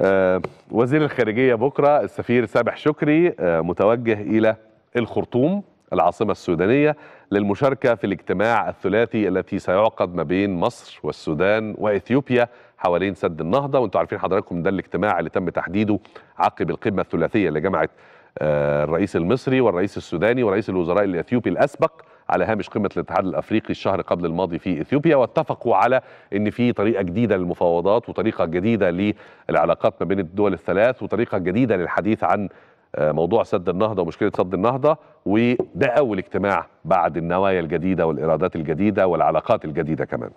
آه، وزير الخارجية بكرة السفير سابح شكري آه، متوجه إلى الخرطوم العاصمة السودانية للمشاركة في الاجتماع الثلاثي التي سيعقد ما بين مصر والسودان وإثيوبيا حوالين سد النهضة وانتم عارفين حضراتكم ده الاجتماع اللي تم تحديده عقب القمة الثلاثية اللي جمعت آه، الرئيس المصري والرئيس السوداني ورئيس الوزراء الإثيوبي الأسبق على هامش قمه الاتحاد الافريقي الشهر قبل الماضي في اثيوبيا واتفقوا على ان في طريقه جديده للمفاوضات وطريقه جديده للعلاقات ما بين الدول الثلاث وطريقه جديده للحديث عن آه، موضوع سد النهضه ومشكله سد النهضه وده اول اجتماع بعد النوايا الجديده والارادات الجديده والعلاقات الجديده كمان